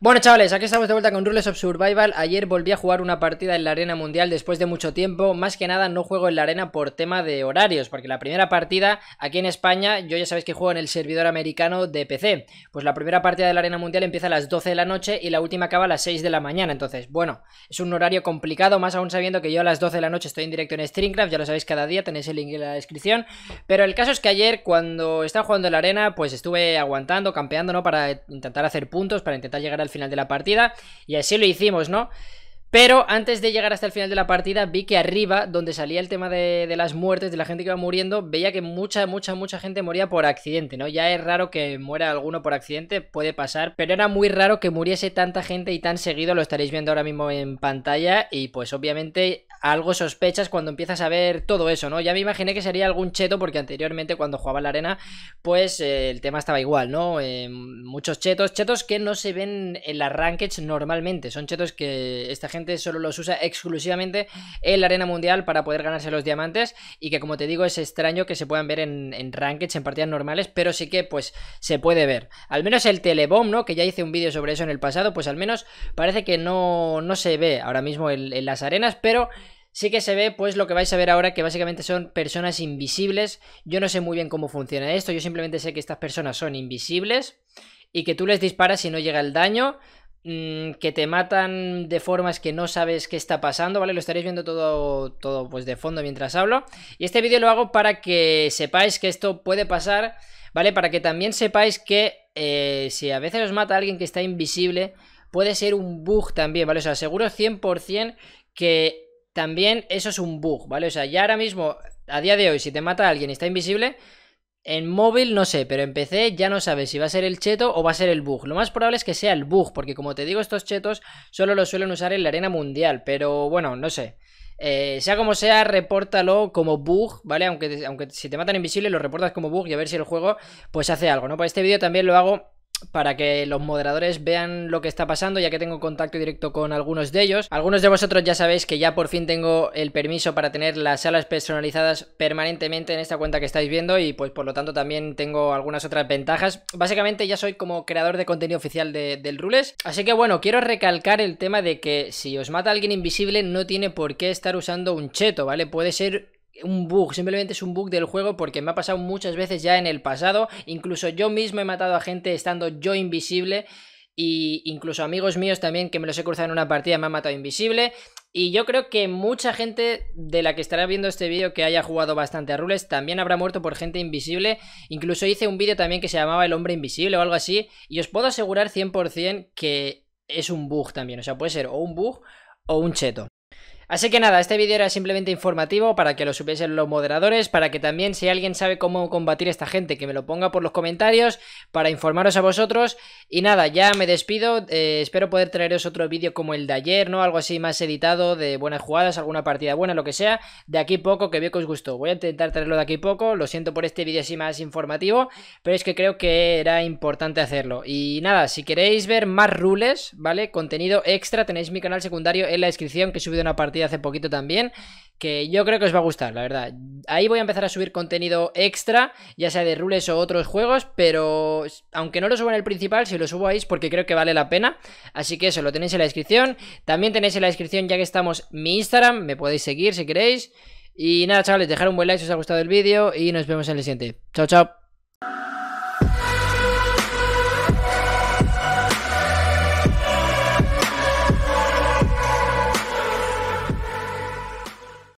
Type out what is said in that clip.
Bueno chavales, aquí estamos de vuelta con Rules of Survival Ayer volví a jugar una partida en la arena mundial después de mucho tiempo Más que nada no juego en la arena por tema de horarios Porque la primera partida aquí en España, yo ya sabéis que juego en el servidor americano de PC Pues la primera partida de la arena mundial empieza a las 12 de la noche y la última acaba a las 6 de la mañana Entonces bueno, es un horario complicado más aún sabiendo que yo a las 12 de la noche estoy en directo en Streamcraft Ya lo sabéis cada día, tenéis el link en la descripción Pero el caso es que ayer cuando estaba jugando en la arena pues estuve aguantando, campeando ¿no? Para intentar hacer puntos, para intentar llegar al final de la partida. Y así lo hicimos, ¿no? Pero antes de llegar hasta el final de la partida, vi que arriba, donde salía el tema de, las muertes, de la gente que iba muriendo, veía que mucha, mucha, mucha gente moría por accidente, ¿no? Ya es raro que muera alguno por accidente, puede pasar, pero era muy raro que muriese tanta gente y tan seguido, lo estaréis viendo ahora mismo en pantalla, y pues obviamente algo sospechas cuando empiezas a ver todo eso, ¿no? Ya me imaginé que sería algún cheto, porque anteriormente cuando jugaba en la arena, pues eh, el tema estaba igual, ¿no? Eh, muchos chetos, chetos que no se ven en las rankings normalmente, son chetos que esta gente solo los usa exclusivamente en la arena mundial para poder ganarse los diamantes y que como te digo es extraño que se puedan ver en, rankings, en partidas normales, pero sí que pues se puede ver. Al menos el telebomb, ¿no? Que ya hice un vídeo sobre eso en el pasado, pues al menos parece que no, no se ve ahora mismo en, en las arenas, pero sí que se ve pues lo que vais a ver ahora que básicamente son personas invisibles. Yo no sé muy bien cómo funciona esto, yo simplemente sé que estas personas son invisibles y que tú les disparas y no llega el daño. Mm, que te matan de formas que no sabes qué está pasando, ¿vale? Lo estaréis viendo todo, todo pues de fondo mientras hablo. Y este vídeo lo hago para que sepáis que esto puede pasar, ¿vale? Para que también sepáis que eh, si a veces os mata alguien que está invisible, puede ser un bug también, ¿vale? O sea, seguro 100% que también eso es un bug, ¿vale? O sea, ya ahora mismo, a día de hoy, si te mata alguien y está invisible, en móvil no sé, pero en PC ya no sabes si va a ser el cheto o va a ser el bug. Lo más probable es que sea el bug, porque como te digo, estos chetos solo los suelen usar en la arena mundial, pero bueno, no sé. Eh, sea como sea, repórtalo como bug, ¿vale? Aunque, aunque si te matan invisible, lo reportas como bug y a ver si el juego pues hace algo, ¿no? Para este vídeo también lo hago para que los moderadores vean lo que está pasando, ya que tengo contacto directo con algunos de ellos. Algunos de vosotros ya sabéis que ya por fin tengo el permiso para tener las salas personalizadas permanentemente en esta cuenta que estáis viendo y pues por lo tanto también tengo algunas otras ventajas. Básicamente ya soy como creador de contenido oficial del Rules, así que bueno, quiero recalcar el tema de que si os mata alguien invisible no tiene por qué estar usando un cheto, ¿vale? Puede ser un bug, simplemente es un bug del juego porque me ha pasado muchas veces ya en el pasado, incluso yo mismo he matado a gente estando yo invisible y incluso amigos míos también que me los he cruzado en una partida me han matado invisible y yo creo que mucha gente de la que estará viendo este vídeo que haya jugado bastante a Rules también habrá muerto por gente invisible. Incluso hice un vídeo también que se llamaba El hombre invisible o algo así. Y os puedo asegurar 100% que es un bug también. O sea, puede ser o un bug o un cheto. Así que nada, este vídeo era simplemente informativo para que lo supiesen los moderadores, para que también si alguien sabe cómo combatir a esta gente, que me lo ponga por los comentarios, para informaros a vosotros. Y nada, ya me despido, eh, espero poder traeros otro vídeo como el de ayer, ¿no? Algo así más editado, de buenas jugadas, alguna partida buena, lo que sea. De aquí poco, que veo que os gustó. Voy a intentar traerlo de aquí poco, lo siento por este vídeo así más informativo, pero es que creo que era importante hacerlo. Y nada, si queréis ver más rules, ¿vale? Contenido extra, tenéis mi canal secundario en la descripción, que he subido una partida hace poquito también, que yo creo que os va a gustar, la verdad. Ahí voy a empezar a subir contenido extra, ya sea de rules o otros juegos, pero aunque no lo suba en el principal, si lo subo ahí es porque creo que vale la pena. Así que eso, lo tenéis en la descripción. También tenéis en la descripción, ya que estamos, mi Instagram, me podéis seguir si queréis. Y nada, chavales, dejar un buen like si os ha gustado el vídeo y nos vemos en el siguiente. Chao, chao.